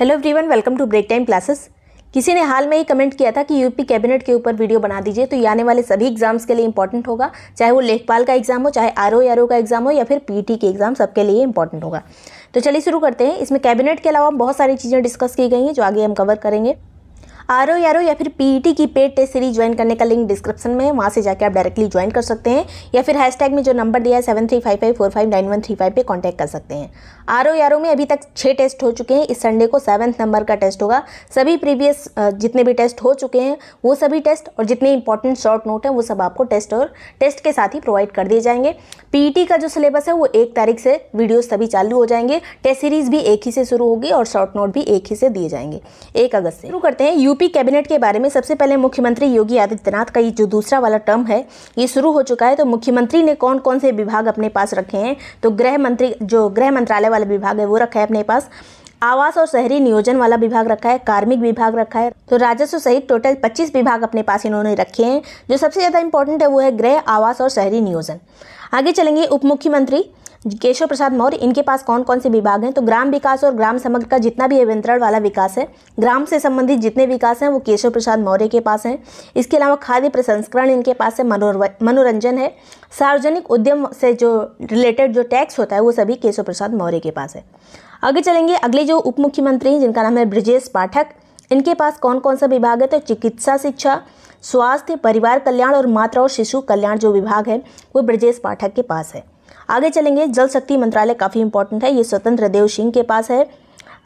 hello everyone welcome to break time classes किसी ने हाल में ही कमेंट किया था कि यूपी कैबिनेट के ऊपर वीडियो बना दीजिए तो ये आने वाले सभी एग्जाम्स के लिए इंपॉर्टेंट होगा चाहे वो लेखपाल का एग्जाम हो चाहे आर ओ आर ओ का एग्जाम हो या फिर पीटी के एग्जाम सबके लिए इंपॉर्टेंट होगा तो चलिए शुरू करते हैं इसमें कैबिनेट के अलावा बहुत सारी चीज़ें डिस्कस की गई हैं जो आगे हम कवर करेंगे आर ओ या फिर टी e की पेड टेस्ट सीरीज ज्वाइन करने का लिंक डिस्क्रिप्शन में वहाँ से जाकर आप डायरेक्टली ज्वाइन कर सकते हैं या फिर हैशटैग में जो नंबर दिया है seven three five five four five nine one three five पर कॉन्टैक्ट कर सकते हैं आर ओ आर ओ में अभी तक छः टेस्ट हो चुके हैं इस संडे को सेवन्थ नंबर का टेस्ट होगा सभी प्रीवियस जितने भी टेस्ट हो चुके हैं वो सभी टेस्ट और जितने इंपॉर्टेंट शॉर्ट नोट हैं वो सब आपको टेस्ट और टेस्ट के साथ ही प्रोवाइड कर दिए जाएंगे टी e का जो सिलेबस है वो एक तारीख से वीडियोज सभी चालू हो जाएंगे टेस्ट सीरीज भी एक ही से शुरू होगी और शॉर्ट नोट भी एक ही से दिए जाएंगे एक अगस्त से शुरू करते हैं यू यूपी कैबिनेट के बारे में सबसे पहले मुख्यमंत्री योगी आदित्यनाथ का ये जो दूसरा वाला टर्म है ये शुरू हो चुका है तो मुख्यमंत्री ने कौन कौन से विभाग अपने पास रखे हैं तो गृह मंत्री जो गृह मंत्रालय वाला विभाग है वो रखा है अपने पास आवास और शहरी नियोजन वाला विभाग रखा है कार्मिक विभाग रखा है तो राजस्व सहित टोटल 25 विभाग अपने पास इन्होंने रखे हैं जो सबसे ज़्यादा इंपॉर्टेंट है वो है गृह आवास और शहरी नियोजन आगे चलेंगे उप मुख्यमंत्री केशव प्रसाद मौर्य इनके पास कौन कौन से विभाग हैं तो ग्राम विकास और ग्राम समग्र का जितना भी अभियंत्रण वाला विकास है ग्राम से संबंधित जितने विकास हैं वो केशव प्रसाद मौर्य के पास हैं इसके अलावा खाद्य प्रसंस्करण इनके पास है मनोरंजन है सार्वजनिक उद्यम से जो रिलेटेड जो टैक्स होता है वो सभी केशव प्रसाद मौर्य के पास है आगे चलेंगे अगले जो उप मुख्यमंत्री हैं जिनका नाम है ब्रिजेश पाठक इनके पास कौन कौन सा विभाग है तो चिकित्सा शिक्षा स्वास्थ्य परिवार कल्याण और मातृ और शिशु कल्याण जो विभाग है वो ब्रजेश पाठक के पास है आगे चलेंगे जल शक्ति मंत्रालय काफ़ी इंपॉर्टेंट है ये स्वतंत्र देव सिंह के पास है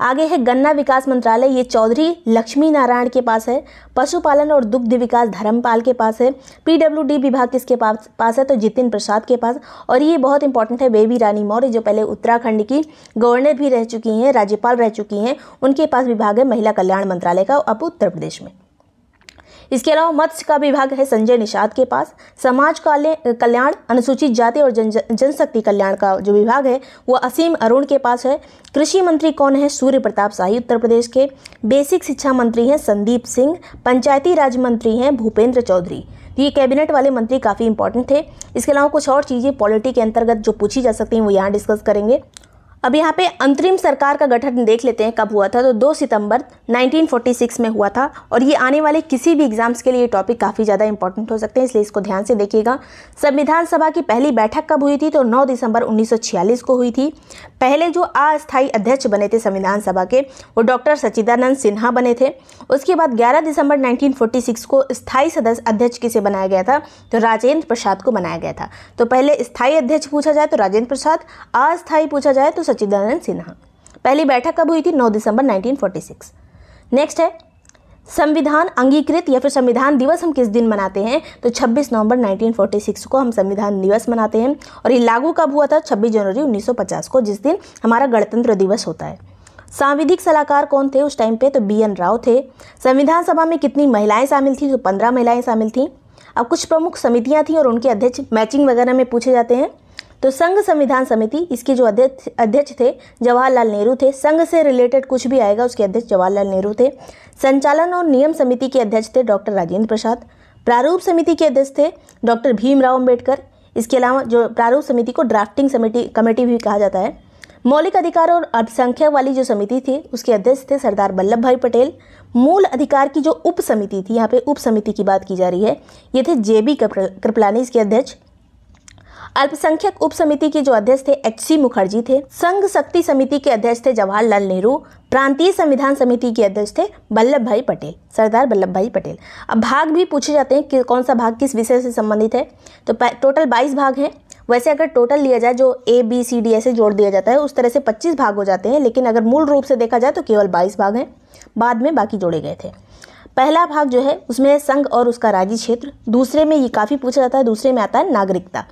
आगे है गन्ना विकास मंत्रालय ये चौधरी लक्ष्मी नारायण के पास है पशुपालन और दुग्ध विकास धर्मपाल के पास है पीडब्ल्यूडी विभाग किसके पास पास है तो जितिन प्रसाद के पास और ये बहुत इंपॉर्टेंट है बेबी रानी मौर्य जो पहले उत्तराखंड की गवर्नर भी रह चुकी हैं राज्यपाल रह चुकी हैं उनके पास विभाग है महिला कल्याण मंत्रालय का अब उत्तर प्रदेश में इसके अलावा मत्स्य का विभाग है संजय निषाद के पास समाज कल्याण अनुसूचित जाति और जन जनशक्ति कल्याण का जो विभाग है वो असीम अरुण के पास है कृषि मंत्री कौन है सूर्य प्रताप शाही उत्तर प्रदेश के बेसिक शिक्षा मंत्री हैं संदीप सिंह पंचायती राज मंत्री हैं भूपेंद्र चौधरी तो ये कैबिनेट वाले मंत्री काफ़ी इंपॉर्टेंट थे इसके अलावा कुछ और चीज़ें पॉलिटी के अंतर्गत जो पूछी जा सकती हैं वो यहाँ डिस्कस करेंगे अब यहाँ पे अंतरिम सरकार का गठन देख लेते हैं कब हुआ था तो 2 सितंबर 1946 में हुआ था और ये आने वाले किसी भी एग्जाम्स के लिए टॉपिक काफ़ी ज़्यादा इंपॉर्टेंट हो सकते हैं इसलिए इसको ध्यान से देखिएगा संविधान सभा की पहली बैठक कब हुई थी तो 9 दिसंबर 1946 को हुई थी पहले जो अस्थायी अध्यक्ष बने थे संविधान सभा के वो डॉक्टर सच्चिदानंद सिन्हा बने थे उसके बाद ग्यारह दिसंबर नाइनटीन को स्थायी सदस्य अध्यक्ष किसे बनाया गया था तो राजेंद्र प्रसाद को बनाया गया था तो पहले स्थायी अध्यक्ष पूछा जाए तो राजेंद्र प्रसाद अस्थायी पूछा जाए तो सच्चिदानंद सिन्हा पहली बैठक कब हुई थी 9 दिसंबर 1946 नेक्स्ट है संविधान अंगीकृत या फिर संविधान दिवस हम किस दिन मनाते हैं तो 26 नवंबर 1946 को हम संविधान दिवस मनाते हैं और ये लागू कब हुआ था 26 जनवरी 1950 को जिस दिन हमारा गणतंत्र दिवस होता है सांविधिक सलाहकार कौन थे उस टाइम पे तो बी एन राव थे संविधान सभा में कितनी महिलाएं शामिल थी तो पंद्रह महिलाएं शामिल थीं अब कुछ प्रमुख समितियाँ थीं और उनके अध्यक्ष मैचिंग वगैरह में पूछे जाते हैं तो संघ संविधान समिति इसके जो अध्यक्ष अध्यक्ष थे जवाहरलाल नेहरू थे संघ से रिलेटेड कुछ भी आएगा उसके अध्यक्ष जवाहरलाल नेहरू थे संचालन और नियम समिति के अध्यक्ष थे डॉक्टर राजेंद्र प्रसाद प्रारूप समिति के अध्यक्ष थे डॉक्टर भीमराव अम्बेडकर इसके अलावा जो प्रारूप समिति को ड्राफ्टिंग समिति कमेटी भी कहा जाता है मौलिक अधिकार और अल्पसंख्यक वाली जो समिति थी उसके अध्यक्ष थे सरदार वल्लभ भाई पटेल मूल अधिकार की जो उप समिति थी यहाँ पे उप समिति की बात की जा रही है ये थे जे बी कृपलानी इसके अध्यक्ष अल्पसंख्यक उप समिति के जो अध्यक्ष थे एच सी मुखर्जी थे संघ शक्ति समिति के अध्यक्ष थे जवाहरलाल नेहरू प्रांतीय संविधान समिति के अध्यक्ष थे वल्लभ भाई पटेल सरदार वल्लभ भाई पटेल अब भाग भी पूछे जाते हैं कि कौन सा भाग किस विषय से संबंधित है तो टोटल बाईस भाग हैं वैसे अगर टोटल लिया जाए जो ए बी सी डी ऐसे जोड़ दिया जाता है उस तरह से 25 भाग हो जाते हैं लेकिन अगर मूल रूप से देखा जाए तो केवल 22 भाग हैं बाद में बाकी जोड़े गए थे पहला भाग जो है उसमें संघ और उसका राज्य क्षेत्र दूसरे में ये काफ़ी पूछा जाता है दूसरे में आता है नागरिकता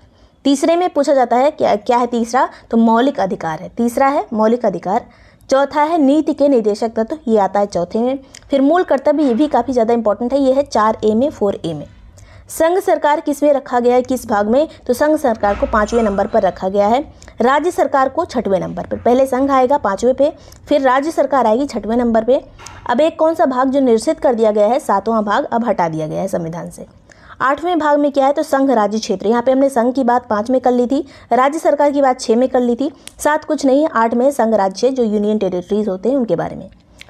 तीसरे में पूछा जाता है क्या क्या है तीसरा तो मौलिक अधिकार है तीसरा है मौलिक अधिकार चौथा है नीति के निर्देशक तत्व तो ये आता है चौथे में फिर मूल कर्तव्य ये भी काफ़ी ज़्यादा इंपॉर्टेंट है ये है चार ए में फोर ए में संघ सरकार किस में रखा गया है किस भाग में तो संघ सरकार को पाँचवें नंबर पर रखा गया है राज्य सरकार को छठवें नंबर पर पहले संघ आएगा पाँचवें पे फिर राज्य सरकार आएगी छठवें नंबर पे अब एक कौन सा भाग जो निर्सित कर दिया गया है सातवां भाग अब हटा दिया गया है संविधान से आठवें भाग में क्या है तो संघ राज्य क्षेत्र यहाँ पे हमने संघ की बात पाँच में कर ली थी राज्य सरकार की बात छः में कर ली थी सात कुछ नहीं आठ में संघ राज्य जो यूनियन टेरिटरीज होते हैं उनके बारे में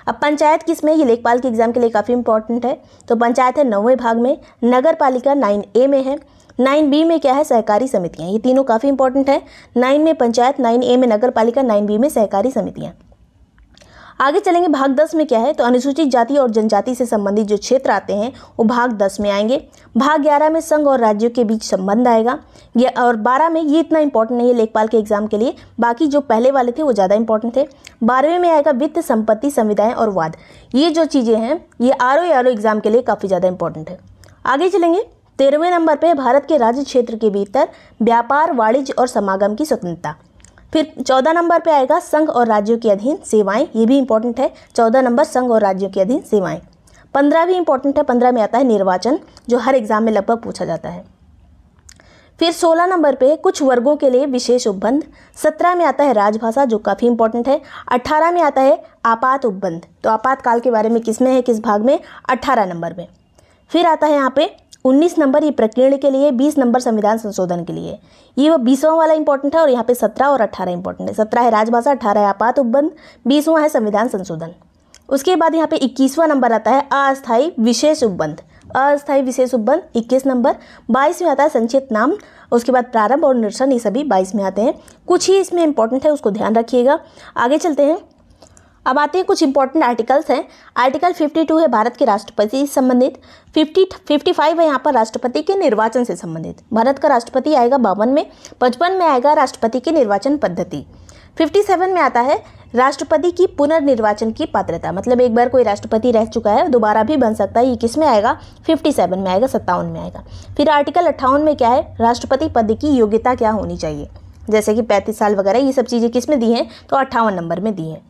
अब पंचायत किस में ये लेखपाल के एग्जाम के लिए काफ़ी इंपॉर्टेंट है तो पंचायत है नौवें भाग में नगर पालिका नाइन ए में है नाइन बी में क्या है सहकारी समितियाँ ये तीनों काफ़ी इंपॉर्टेंट है नाइन में पंचायत नाइन ए में नगर पालिका नाइन बी में सहकारी समितियाँ आगे चलेंगे भाग दस में क्या है तो अनुसूचित जाति और जनजाति से संबंधित जो क्षेत्र आते हैं वो भाग दस में आएंगे भाग ग्यारह में संघ और राज्यों के बीच संबंध आएगा ये और बारह में ये इतना इंपॉर्टेंट नहीं है लेखपाल के एग्जाम के लिए बाकी जो पहले वाले थे वो ज़्यादा इंपॉर्टेंट थे बारहवें में आएगा वित्त संपत्ति संविधाएँ और वाद ये जो चीज़ें हैं ये R O R O exam के लिए काफ़ी ज़्यादा इंपॉर्टेंट है आगे चलेंगे तेरहवें नंबर पर भारत के राज्य क्षेत्र के भीतर व्यापार वाणिज्य और समागम की स्वतंत्रता फिर चौदह नंबर पे आएगा संघ और राज्यों के अधीन सेवाएं ये भी इंपॉर्टेंट है चौदह नंबर संघ और राज्यों के अधीन सेवाएं पंद्रह भी इंपॉर्टेंट है पंद्रह में आता है निर्वाचन जो हर एग्जाम में लगभग पूछा जाता है फिर सोलह नंबर पे कुछ वर्गों के लिए विशेष उपबंध सत्रह में आता है राजभाषा जो काफ़ी इंपॉर्टेंट है अट्ठारह में आता है आपात उपबंध तो आपातकाल के बारे में किस में है किस भाग में अट्ठारह नंबर में फिर आता है यहाँ पे 19 नंबर ये प्रकीर्ण के लिए 20 नंबर संविधान संशोधन के लिए ये वो बीसवां वाला इंपॉर्टेंट है और यहाँ पे 17 और 18 इंपॉर्टेंट है 17 है राजभाषा 18 है आपात उपबंध बीसवां है संविधान संशोधन उसके बाद यहाँ पे इक्कीसवां नंबर आता है अस्थायी विशेष उपबंध अस्थायी विशेष उपबंध इक्कीस नंबर बाईस में आता है संचित नाम उसके बाद प्रारंभ और निरसन ये सभी बाईस में आते हैं कुछ ही इसमें इंपॉर्टेंट है उसको ध्यान रखिएगा आगे चलते हैं अब आते हैं कुछ इंपॉर्टेंट आर्टिकल्स हैं आर्टिकल 52 है भारत के राष्ट्रपति से संबंधित 50 55 है यहाँ पर राष्ट्रपति के निर्वाचन से संबंधित भारत का राष्ट्रपति आएगा बावन में पचपन में आएगा राष्ट्रपति की निर्वाचन पद्धति 57 में आता है राष्ट्रपति की पुनर्निर्वाचन की पात्रता मतलब एक बार कोई राष्ट्रपति रह चुका है दोबारा भी बन सकता है ये किस में आएगा 57 में आएगा सत्तावन में आएगा फिर आर्टिकल अट्ठावन में क्या है राष्ट्रपति पद की योग्यता क्या होनी चाहिए जैसे कि पैंतीस साल वगैरह ये सब चीज़ें किस में दी हैं तो अट्ठावन नंबर में दी हैं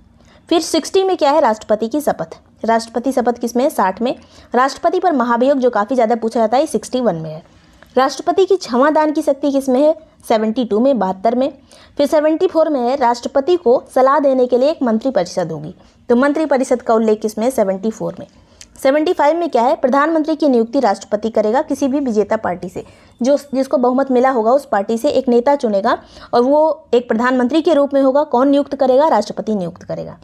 फिर सिक्सटी में क्या है राष्ट्रपति की शपथ राष्ट्रपति शपथ किस में साठ में राष्ट्रपति पर महाभियोग जो काफ़ी ज़्यादा पूछा जाता है सिक्सटी वन में है राष्ट्रपति की क्षमादान की शक्ति किस में है सेवेंटी टू में बहत्तर में फिर सेवेंटी फोर में है राष्ट्रपति को सलाह देने के लिए एक मंत्रिपरिषद होगी तो मंत्रिपरिषद का उल्लेख किस में सेवेंटी फोर में सेवेंटी फाइव में क्या है प्रधानमंत्री की नियुक्ति राष्ट्रपति करेगा किसी भी विजेता पार्टी से जो जिसको बहुमत मिला होगा उस पार्टी से एक नेता चुनेगा और वो एक प्रधानमंत्री के रूप में होगा कौन नियुक्त करेगा राष्ट्रपति नियुक्त करेगा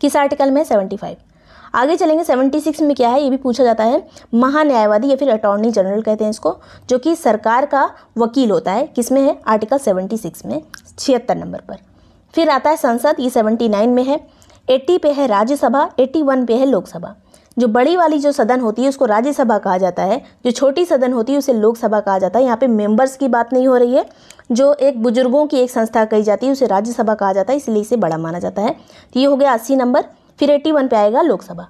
किस आर्टिकल में सेवेंटी फाइव आगे चलेंगे सेवेंटी सिक्स में क्या है ये भी पूछा जाता है महान्यायवादी या फिर अटॉर्नी जनरल कहते हैं इसको जो कि सरकार का वकील होता है किसमें है आर्टिकल सेवेंटी सिक्स में छिहत्तर नंबर पर फिर आता है संसद ये सेवेंटी नाइन में है एट्टी पे है राज्यसभा एट्टी वन पे है लोकसभा जो बड़ी वाली जो सदन होती है उसको राज्यसभा कहा जाता है जो छोटी सदन होती है उसे लोकसभा कहा जाता है यहाँ पे मेंबर्स की बात नहीं हो रही है जो एक बुजुर्गों की एक संस्था कही जाती है उसे राज्यसभा कहा जाता है इसलिए इसे बड़ा माना जाता है तो ये हो गया अस्सी नंबर फिर एट्टी वन पे आएगा लोकसभा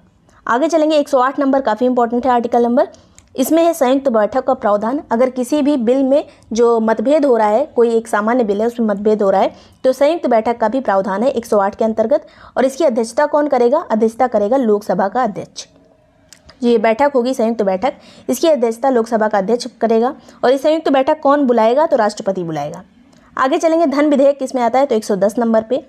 आगे चलेंगे आठ नंबर काफ़ी इंपॉर्टेंट है आर्टिकल नंबर इसमें है संयुक्त बैठक का प्रावधान अगर किसी भी बिल में जो मतभेद हो रहा है कोई एक सामान्य बिल है उसमें मतभेद हो रहा है तो संयुक्त बैठक का भी प्रावधान है 108 के अंतर्गत और इसकी अध्यक्षता कौन करेगा अध्यक्षता करेगा लोकसभा का अध्यक्ष ये बैठक होगी संयुक्त बैठक इसकी अध्यक्षता लोकसभा का अध्यक्ष करेगा और इस संयुक्त बैठक कौन बुलाएगा तो राष्ट्रपति बुलाएगा आगे चलेंगे धन विधेयक किसमें आता है तो 110 नंबर पे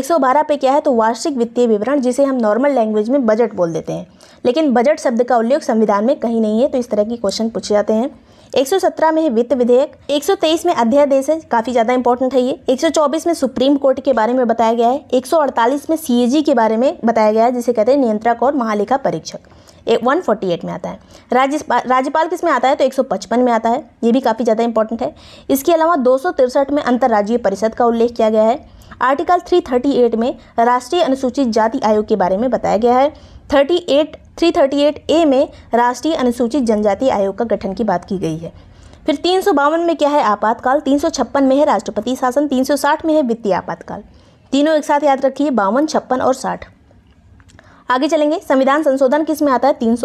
112 पे क्या है तो वार्षिक वित्तीय विवरण जिसे हम नॉर्मल लैंग्वेज में बजट बोल देते हैं लेकिन बजट शब्द का उल्लेख संविधान में कहीं नहीं है तो इस तरह के क्वेश्चन पूछे जाते हैं 117 में है वित्त विधेयक 123 में अध्यादेश है काफ़ी ज़्यादा इंपॉर्टेंट है ये 124 में सुप्रीम कोर्ट के बारे में बताया गया है 148 में सीएजी के बारे में बताया गया है जिसे कहते हैं नियंत्रक और महालेखा परीक्षक वन फोर्टी एट में आता है राज्यपाल राज्यपाल किस में आता है तो एक सौ पचपन में आता है ये भी काफ़ी ज़्यादा इंपॉर्टेंट है इसके अलावा दो सौ तिरसठ में अंतर्राज्यीय परिषद का उल्लेख किया गया है आर्टिकल थ्री थर्टी एट में राष्ट्रीय अनुसूचित जाति आयोग के बारे में बताया गया है thirty eight three thirty eight A में राष्ट्रीय अनुसूचित जनजाति आयोग का गठन की बात की गई है फिर तीन सौ बावन में क्या है आपातकाल तीन सौ छप्पन में है राष्ट्रपति शासन तीन सौ साठ में है वित्तीय आपातकाल तीनों एक साथ याद रखिए बावन छप्पन और साठ आगे चलेंगे संविधान संशोधन किस में आता है तीन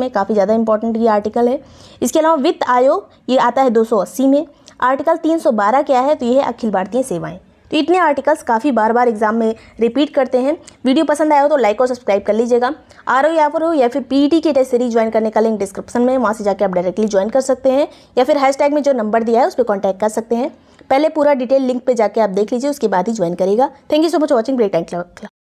में काफ़ी ज़्यादा इंपॉर्टेंट ये आर्टिकल है इसके अलावा वित्त आयोग ये आता है दो में आर्टिकल तीन क्या है तो ये है अखिल भारतीय सेवाएं तो इतने आर्टिकल्स काफ़ी बार बार एग्जाम में रिपीट करते हैं वीडियो पसंद आया हो तो लाइक और सब्सक्राइब कर लीजिएगा आर ओ या फिर या फिर पीटी के टेस्ट सीरीज ज्वाइन करने का लिंक डिस्क्रिप्शन में वहाँ से जाकर आप डायरेक्टली ज्वाइन कर सकते हैं या फिर हैशटैग में जो नंबर दिया है उस पर कॉन्टैक्ट कर सकते हैं पहले पूरा डिटेल लिंक पर जाकर आप देख लीजिए उसके बाद ही ज्वाइन करेगा thank you so much watching break time